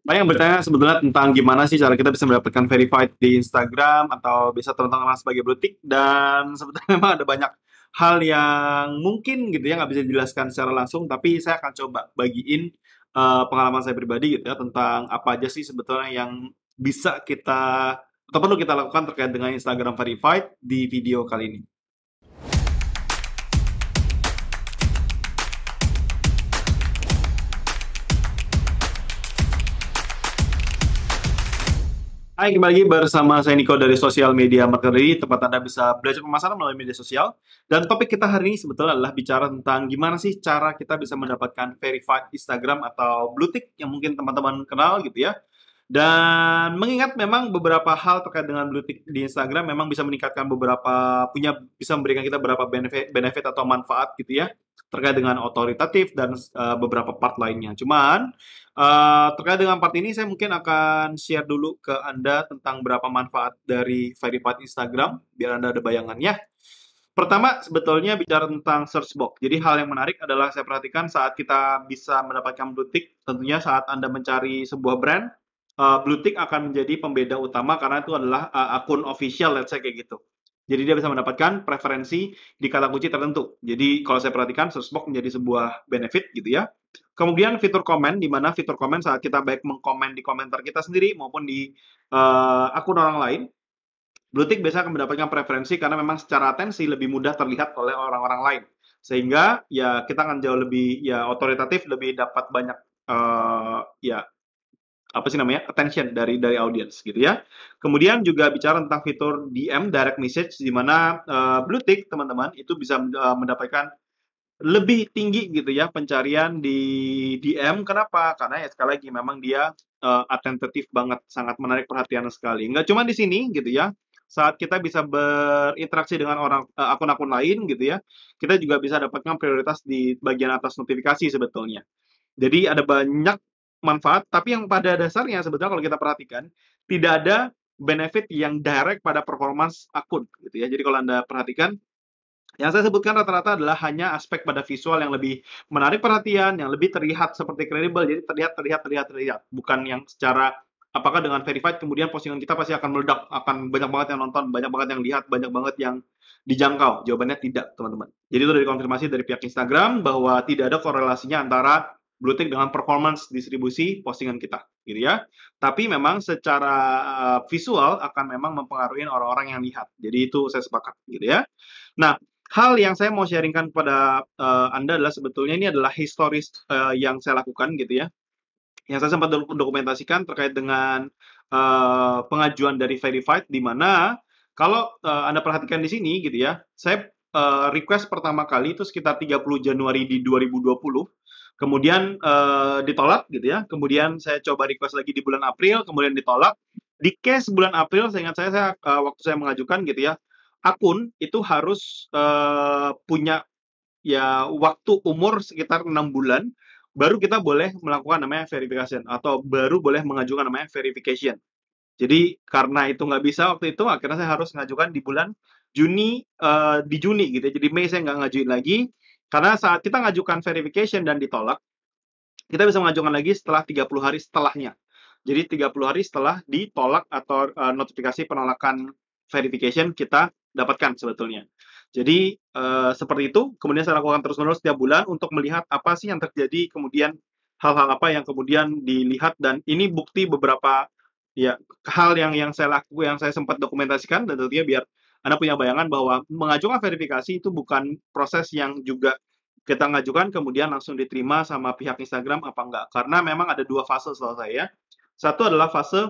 banyak yang bertanya sebetulnya tentang gimana sih cara kita bisa mendapatkan verified di Instagram atau bisa teman-teman sebagai blutik dan sebetulnya memang ada banyak hal yang mungkin gitu ya nggak bisa dijelaskan secara langsung tapi saya akan coba bagiin uh, pengalaman saya pribadi gitu ya tentang apa aja sih sebetulnya yang bisa kita atau perlu kita lakukan terkait dengan Instagram verified di video kali ini. Hai, kembali lagi bersama saya Niko dari Sosial Media Marketing, tempat Anda bisa belajar pemasaran melalui media sosial. Dan topik kita hari ini sebetulnya adalah bicara tentang gimana sih cara kita bisa mendapatkan verified Instagram atau blue tick yang mungkin teman-teman kenal gitu ya. Dan mengingat memang beberapa hal terkait dengan blue tick di Instagram memang bisa meningkatkan beberapa punya bisa memberikan kita beberapa benefit, benefit atau manfaat gitu ya terkait dengan otoritatif dan uh, beberapa part lainnya. Cuman uh, terkait dengan part ini saya mungkin akan share dulu ke Anda tentang berapa manfaat dari verified Instagram biar Anda ada bayangannya. Pertama, sebetulnya bicara tentang search box. Jadi hal yang menarik adalah saya perhatikan saat kita bisa mendapatkan blue tick, tentunya saat Anda mencari sebuah brand, uh, blue tick akan menjadi pembeda utama karena itu adalah uh, akun official, let's say kayak gitu. Jadi dia bisa mendapatkan preferensi di kata kunci tertentu. Jadi kalau saya perhatikan search menjadi sebuah benefit gitu ya. Kemudian fitur komen di mana fitur komen saat kita baik mengkomen di komentar kita sendiri maupun di uh, akun orang lain. Blue biasanya akan mendapatkan preferensi karena memang secara atensi lebih mudah terlihat oleh orang-orang lain. Sehingga ya kita akan jauh lebih ya otoritatif, lebih dapat banyak uh, ya apa sih namanya attention dari dari audience gitu ya. Kemudian juga bicara tentang fitur DM direct message di mana uh, blue teman-teman itu bisa eh, mendapatkan lebih tinggi gitu ya pencarian di DM kenapa? Karena ya sekali lagi memang dia uh, attentive banget, sangat menarik perhatian sekali. Enggak cuma di sini gitu ya. Saat kita bisa berinteraksi dengan orang uh, akun-akun lain gitu ya, kita juga bisa dapatkan prioritas di bagian atas notifikasi sebetulnya. Jadi ada banyak manfaat, tapi yang pada dasarnya sebetulnya kalau kita perhatikan tidak ada benefit yang direct pada performance akun gitu ya. Jadi kalau Anda perhatikan yang saya sebutkan rata-rata adalah hanya aspek pada visual yang lebih menarik perhatian, yang lebih terlihat seperti kredibel, jadi terlihat, terlihat, terlihat, terlihat. Bukan yang secara apakah dengan verified kemudian postingan kita pasti akan meledak, akan banyak banget yang nonton, banyak banget yang lihat, banyak banget yang dijangkau. Jawabannya tidak, teman-teman. Jadi itu dari konfirmasi dari pihak Instagram bahwa tidak ada korelasinya antara blue tick dengan performance distribusi postingan kita gitu ya tapi memang secara eh, visual akan memang mempengaruhi orang-orang yang lihat jadi itu saya sepakat gitu ya nah hal yang saya mau sharingkan kepada uh, anda adalah sebetulnya ini adalah historis uh, yang saya lakukan gitu ya yang saya sempat dokumentasikan terkait dengan uh, pengajuan dari verified di mana kalau uh, anda perhatikan di sini gitu ya saya uh, request pertama kali itu sekitar 30 Januari di 2020 kemudian uh, ditolak gitu ya kemudian saya coba request lagi di bulan April kemudian ditolak di case bulan April saya ingat saya, saya uh, waktu saya mengajukan gitu ya akun itu harus uh, punya ya waktu umur sekitar enam bulan baru kita boleh melakukan namanya verification atau baru boleh mengajukan namanya verification jadi karena itu nggak bisa waktu itu akhirnya saya harus mengajukan di bulan Juni uh, di Juni gitu ya. jadi Mei saya nggak ngajuin lagi karena saat kita ngajukan verification dan ditolak, kita bisa mengajukan lagi setelah 30 hari setelahnya. Jadi 30 hari setelah ditolak atau uh, notifikasi penolakan verification kita dapatkan sebetulnya. Jadi uh, seperti itu, kemudian saya lakukan terus-menerus setiap bulan untuk melihat apa sih yang terjadi, kemudian hal-hal apa yang kemudian dilihat dan ini bukti beberapa ya hal yang yang saya lakukan yang saya sempat dokumentasikan dan tentunya biar anda punya bayangan bahwa mengajukan verifikasi itu bukan proses yang juga kita ngajukan kemudian langsung diterima sama pihak Instagram apa enggak. Karena memang ada dua fase setahu saya. Satu adalah fase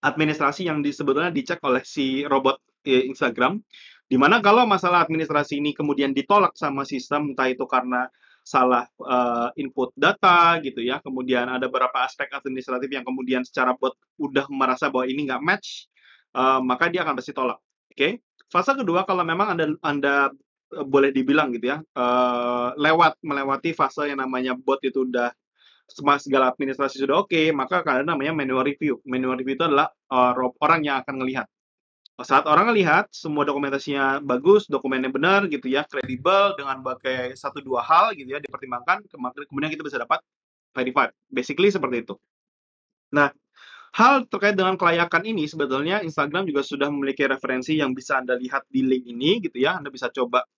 administrasi yang sebetulnya dicek oleh si robot eh, Instagram. Dimana kalau masalah administrasi ini kemudian ditolak sama sistem, entah itu karena salah uh, input data gitu ya. Kemudian ada beberapa aspek administratif yang kemudian secara bot udah merasa bahwa ini nggak match, uh, maka dia akan pasti tolak. Oke. Okay? Fase kedua kalau memang Anda Anda e, boleh dibilang gitu ya, uh, lewat melewati fase yang namanya bot itu udah semua segala administrasi sudah oke, okay, maka akan ada namanya manual review. Manual review itu adalah uh, orang yang akan melihat. Saat orang melihat semua dokumentasinya bagus, dokumennya benar gitu ya, kredibel dengan pakai satu dua hal gitu ya dipertimbangkan, kemudian kita bisa dapat verified. Basically seperti itu. Nah, Hal terkait dengan kelayakan ini sebetulnya Instagram juga sudah memiliki referensi yang bisa Anda lihat di link ini gitu ya. Anda bisa coba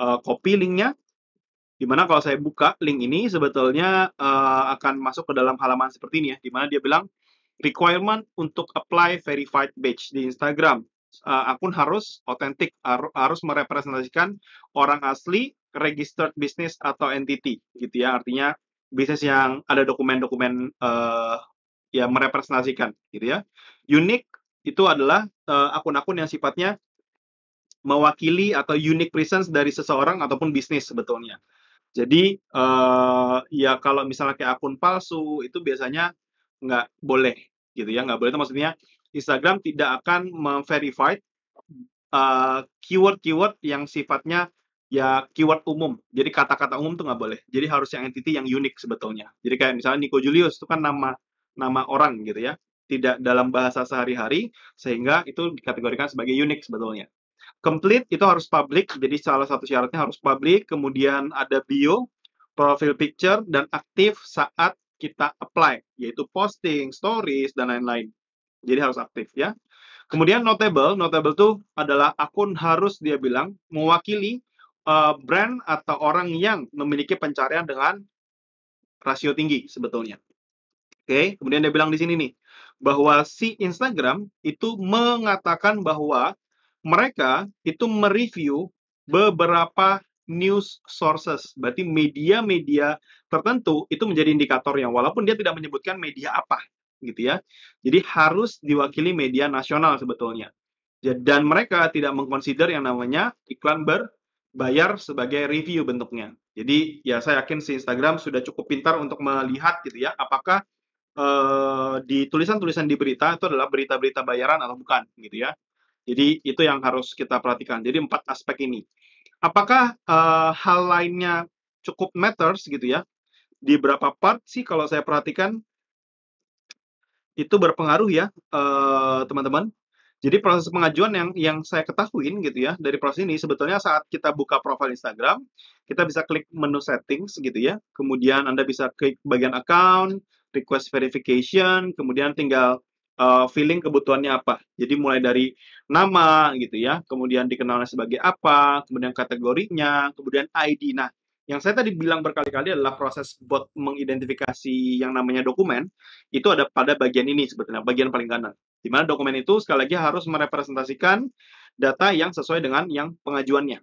uh, copy linknya. mana kalau saya buka link ini sebetulnya uh, akan masuk ke dalam halaman seperti ini ya. Di mana dia bilang requirement untuk apply verified badge di Instagram. Uh, akun harus otentik, harus merepresentasikan orang asli, registered business atau entity gitu ya. Artinya bisnis yang ada dokumen-dokumen uh, ya merepresentasikan gitu ya. Unik itu adalah akun eh, akun-akun yang sifatnya mewakili atau unique presence dari seseorang ataupun bisnis sebetulnya. Jadi uh, ya kalau misalnya kayak akun palsu itu biasanya nggak boleh gitu ya, nggak boleh itu maksudnya Instagram tidak akan memverified uh, keyword-keyword yang sifatnya ya keyword umum. Jadi kata-kata umum tuh nggak boleh. Jadi harus yang entity yang unik sebetulnya. Jadi kayak misalnya Nico Julius itu kan nama nama orang gitu ya tidak dalam bahasa sehari-hari sehingga itu dikategorikan sebagai unik sebetulnya. Complete itu harus public, jadi salah satu syaratnya harus public, kemudian ada bio, profile picture dan aktif saat kita apply, yaitu posting, stories dan lain-lain. Jadi harus aktif ya. Kemudian notable, notable itu adalah akun harus dia bilang mewakili uh, brand atau orang yang memiliki pencarian dengan rasio tinggi sebetulnya. Oke, kemudian dia bilang di sini nih bahwa si Instagram itu mengatakan bahwa mereka itu mereview beberapa news sources. Berarti media-media tertentu itu menjadi indikatornya walaupun dia tidak menyebutkan media apa gitu ya. Jadi harus diwakili media nasional sebetulnya. Dan mereka tidak mengconsider yang namanya iklan berbayar sebagai review bentuknya. Jadi ya saya yakin si Instagram sudah cukup pintar untuk melihat gitu ya apakah Eh, di tulisan-tulisan di berita itu adalah berita-berita bayaran atau bukan gitu ya. Jadi itu yang harus kita perhatikan. Jadi empat aspek ini. Apakah uh, hal lainnya cukup matters gitu ya? Di berapa part sih kalau saya perhatikan itu berpengaruh ya eh, teman-teman. Uh, Jadi proses pengajuan yang yang saya ketahuin gitu ya dari proses ini sebetulnya saat kita buka profil Instagram kita bisa klik menu settings gitu ya. Kemudian Anda bisa klik bagian account, request verification, kemudian tinggal uh, feeling kebutuhannya apa. Jadi mulai dari nama gitu ya, kemudian dikenalnya sebagai apa, kemudian kategorinya, kemudian ID. Nah, yang saya tadi bilang berkali-kali adalah proses bot mengidentifikasi yang namanya dokumen itu ada pada bagian ini sebetulnya, bagian paling kanan. Di mana dokumen itu sekali lagi harus merepresentasikan data yang sesuai dengan yang pengajuannya.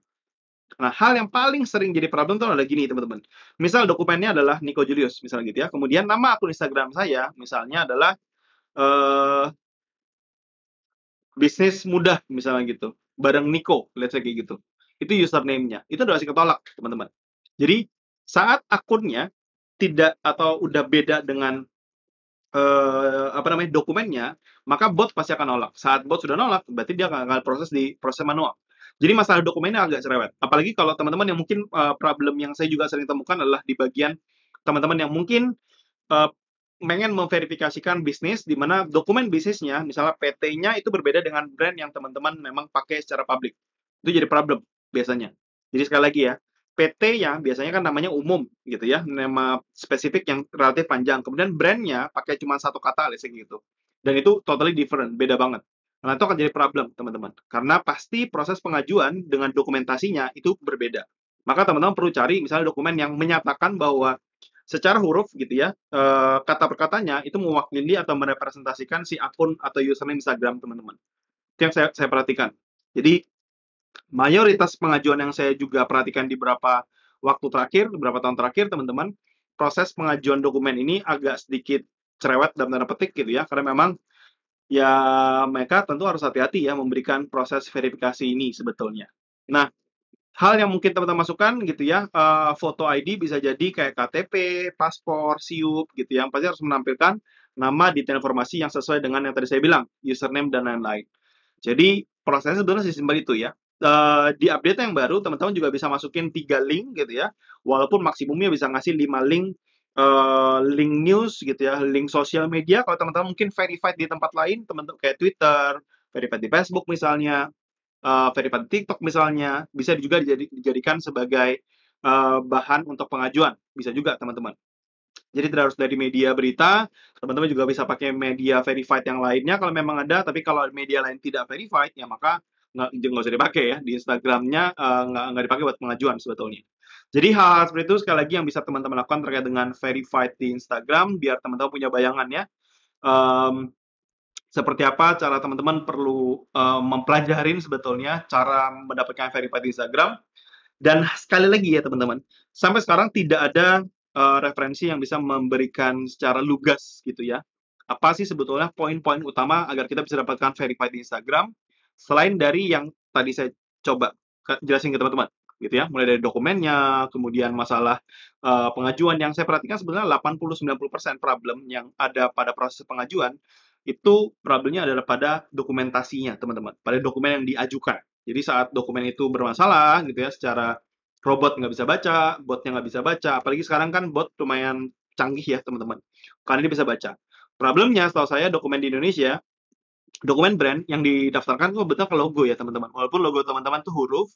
Nah, hal yang paling sering jadi problem tuh adalah gini, teman-teman. Misal dokumennya adalah Nico Julius, misal gitu ya. Kemudian nama akun Instagram saya, misalnya adalah uh, bisnis mudah, misalnya gitu. Bareng Nico, lihat say kayak gitu. Itu username-nya. Itu udah sih ketolak, teman-teman. Jadi, saat akunnya tidak atau udah beda dengan uh, apa namanya dokumennya, maka bot pasti akan nolak. Saat bot sudah nolak, berarti dia akan, akan proses di proses manual. Jadi masalah dokumennya agak cerewet. Apalagi kalau teman-teman yang mungkin uh, problem yang saya juga sering temukan adalah di bagian teman-teman yang mungkin uh, memverifikasikan bisnis di mana dokumen bisnisnya, misalnya PT-nya itu berbeda dengan brand yang teman-teman memang pakai secara publik. Itu jadi problem biasanya. Jadi sekali lagi ya, PT ya biasanya kan namanya umum gitu ya, nama spesifik yang relatif panjang. Kemudian brandnya pakai cuma satu kata alias gitu. Dan itu totally different, beda banget. Nah, itu akan jadi problem, teman-teman. Karena pasti proses pengajuan dengan dokumentasinya itu berbeda. Maka teman-teman perlu cari misalnya dokumen yang menyatakan bahwa secara huruf gitu ya, eh, kata perkatanya itu mewakili atau merepresentasikan si akun atau username Instagram teman-teman. Itu yang saya, saya perhatikan. Jadi, mayoritas pengajuan yang saya juga perhatikan di beberapa waktu terakhir, beberapa tahun terakhir, teman-teman, proses pengajuan dokumen ini agak sedikit cerewet dalam tanda petik gitu ya, karena memang ya mereka tentu harus hati-hati ya memberikan proses verifikasi ini sebetulnya. Nah, hal yang mungkin teman-teman masukkan gitu ya, eh, foto ID bisa jadi kayak KTP, paspor, SIUP gitu ya. Yang pasti harus menampilkan nama detail informasi yang sesuai dengan yang tadi saya bilang, username dan lain-lain. Jadi prosesnya sebenarnya simpel itu ya. Uh, di update yang baru teman-teman juga bisa masukin tiga link gitu ya walaupun maksimumnya bisa ngasih 5 link uh, link news gitu ya, link sosial media. Kalau teman-teman mungkin verified di tempat lain, teman-teman kayak Twitter, verified di Facebook misalnya, uh, verified di TikTok misalnya, bisa juga dijadikan sebagai uh, bahan untuk pengajuan. Bisa juga teman-teman. Jadi tidak harus dari media berita, teman-teman juga bisa pakai media verified yang lainnya kalau memang ada, tapi kalau media lain tidak verified, ya maka nggak, nggak usah dipakai ya, di Instagramnya nggak, nggak dipakai buat pengajuan sebetulnya. Jadi hal-hal seperti itu sekali lagi yang bisa teman-teman lakukan terkait dengan verified di Instagram biar teman-teman punya bayangan ya. Um, seperti apa cara teman-teman perlu um, mempelajarin sebetulnya cara mendapatkan verified di Instagram. Dan sekali lagi ya teman-teman, sampai sekarang tidak ada uh, referensi yang bisa memberikan secara lugas gitu ya. Apa sih sebetulnya poin-poin utama agar kita bisa dapatkan verified di Instagram selain dari yang tadi saya coba jelasin ke teman-teman gitu ya mulai dari dokumennya kemudian masalah uh, pengajuan yang saya perhatikan sebenarnya 80-90% problem yang ada pada proses pengajuan itu problemnya adalah pada dokumentasinya teman-teman pada dokumen yang diajukan jadi saat dokumen itu bermasalah gitu ya secara robot nggak bisa baca botnya nggak bisa baca apalagi sekarang kan bot lumayan canggih ya teman-teman karena ini bisa baca problemnya setahu saya dokumen di Indonesia dokumen brand yang didaftarkan itu betul ke logo ya teman-teman walaupun logo teman-teman itu huruf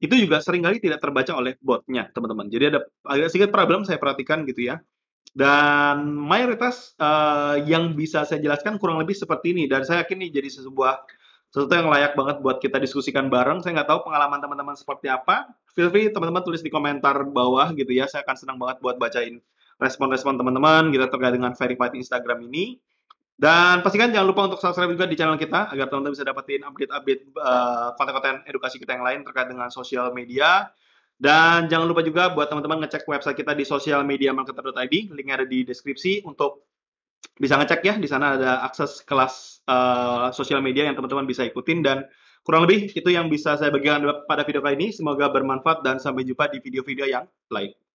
itu juga seringkali tidak terbaca oleh botnya teman-teman jadi ada agak sedikit problem saya perhatikan gitu ya dan mayoritas uh, yang bisa saya jelaskan kurang lebih seperti ini dan saya yakin ini jadi sebuah sesuatu yang layak banget buat kita diskusikan bareng saya nggak tahu pengalaman teman-teman seperti apa feel free teman-teman tulis di komentar bawah gitu ya saya akan senang banget buat bacain respon-respon teman-teman kita gitu terkait dengan verified Instagram ini dan pastikan jangan lupa untuk subscribe juga di channel kita agar teman-teman bisa dapetin update-update uh, konten-konten edukasi kita yang lain terkait dengan sosial media. Dan jangan lupa juga buat teman-teman ngecek website kita di socialmediamarketer.id, linknya ada di deskripsi untuk bisa ngecek ya. Di sana ada akses kelas uh, sosial media yang teman-teman bisa ikutin dan kurang lebih itu yang bisa saya bagikan pada video kali ini. Semoga bermanfaat dan sampai jumpa di video-video yang lain.